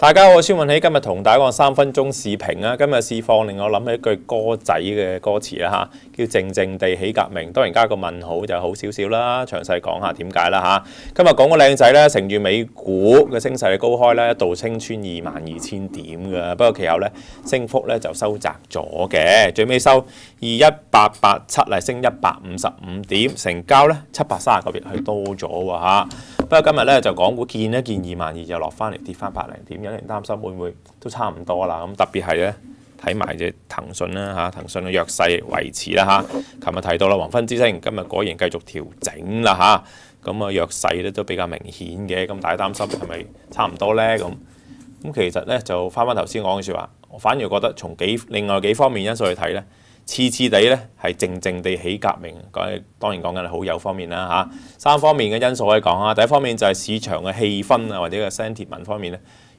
大家好，我系孙起，今日同大家講三分钟視頻啦。今日试放令我谂起一句歌仔嘅歌词啦吓，叫静静地起革命。当然加个问号就好少少啦。详细讲下点解啦吓。今日讲个靓仔咧，乘住美股嘅升势嘅高开咧，一度升穿二万二千点嘅。不过其后咧，升幅咧就收窄咗嘅。最尾收二一八八七，系升一百五十五点，成交咧七百三十个月系多咗吓。不过今日咧就港股见一见二万二就落翻嚟，跌翻百零点一擔心會唔會都差唔多啦。咁特別係咧，睇埋隻騰訊啦嚇，騰訊嘅弱勢維持啦嚇。琴日提到啦，黃昏之星今日果然繼續調整啦嚇。咁啊弱勢咧都比較明顯嘅。咁大家擔心係咪差唔多咧？咁咁其實咧就翻翻頭先講嘅説話，我反而覺得從幾另外幾方面因素去睇咧，次次地咧係靜靜地起革命。講當然講緊係好友方面啦嚇。三方面嘅因素去講啊。第一方面就係市場嘅氣氛啊，或者嘅聲鐵文方面咧。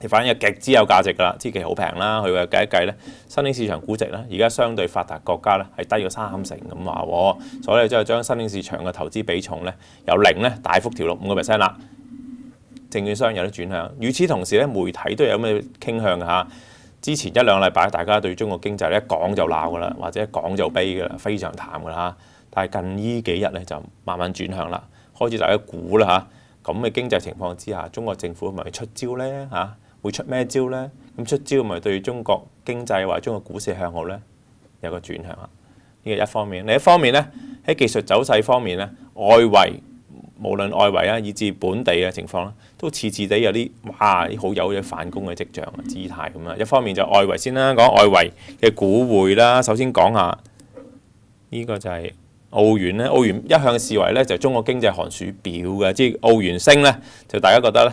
你反而極之有價值㗎啦，支嘢好平啦。佢計一計咧，新兴市場估值咧，而家相對發達國家咧係低咗三成咁話喎，所以即係將新兴市場嘅投資比重咧由零咧大幅調到五個 percent 啦。證券商有啲轉向，與此同時咧，媒體都有咩傾向㗎嚇？之前一兩禮拜大家對中國經濟一講就鬧㗎啦，或者講就悲㗎啦，非常淡㗎啦但係近呢幾日咧就慢慢轉向啦，開始大家估啦嚇。咁嘅經濟情況之下，中國政府咪出招咧嚇？會出咩招呢？咁出招咪對中國經濟者中國股市向好呢？有個轉向啊！呢個一方面，另一方面呢，喺技術走勢方面呢，外圍無論外圍啊，以至本地嘅情況啦，都次次地有啲哇啲好有嘢反攻嘅跡象啊、姿態咁啊！一方面就外圍先啦，講外圍嘅股匯啦，首先講下呢個就係澳元咧，澳元一向視為咧就中國經濟寒暑表嘅，即係澳元升咧，就大家覺得咧。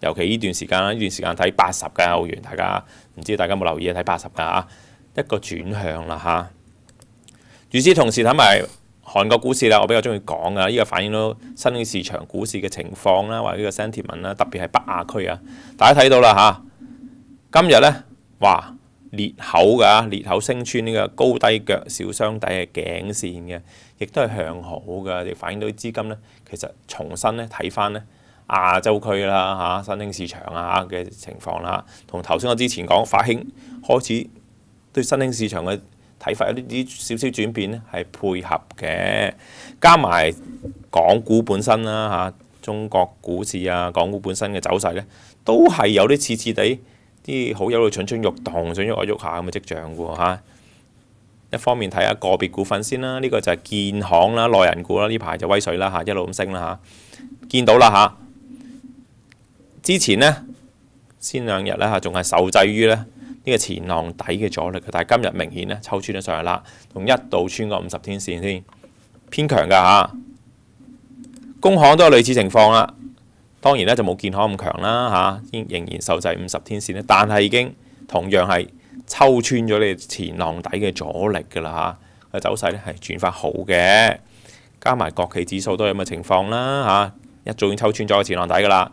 尤其呢段時間啦，呢段時間睇八十嘅歐元，大家唔知大家有冇留意啊？睇八十嘅啊，一個轉向啦嚇。與此同時，睇埋韓國股市啦，我比較中意講嘅，呢個反映到新嘅市場股市嘅情況啦，或者呢個 sentiment 啦，特別係北亞區啊。大家睇到啦嚇，今日咧哇裂口噶，裂口升穿呢個高低腳小箱底嘅頸線嘅，亦都係向好嘅，亦反映到啲資金咧其實重新咧睇翻咧。亞洲區啦嚇，新興市場啊嘅情況啦，同頭先我之前講，發興開始對新興市場嘅睇法有啲少少轉變咧，係配合嘅。加埋港股本身啦嚇，中國股市啊，港股本身嘅走勢咧，都係有啲似似地，啲好有啲蠢蠢欲動，想喐下喐下咁嘅跡象喎嚇。一方面睇下個別股份先啦，呢個就係建行啦，內人股啦，呢排就威水啦嚇，一路咁升啦嚇，見到啦嚇。之前呢，先兩日咧仲係受制於咧呢個前浪底嘅阻力嘅，但係今日明顯咧抽穿咗上嚟啦，同一度穿過五十天線添，偏強嘅嚇。工行都有類似情況啦，當然咧就冇建行咁強啦嚇，仍然受制五十天線但係已經同樣係抽穿咗你前浪底嘅阻力嘅啦嚇。個走勢咧係轉翻好嘅，加埋國企指數都有咁嘅情況啦嚇，一早已經抽穿咗個前浪底噶啦。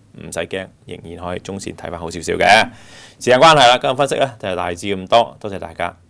唔使驚，仍然可以中線睇翻好少少嘅。時間關係啦，今日分析咧就大致咁多，多謝大家。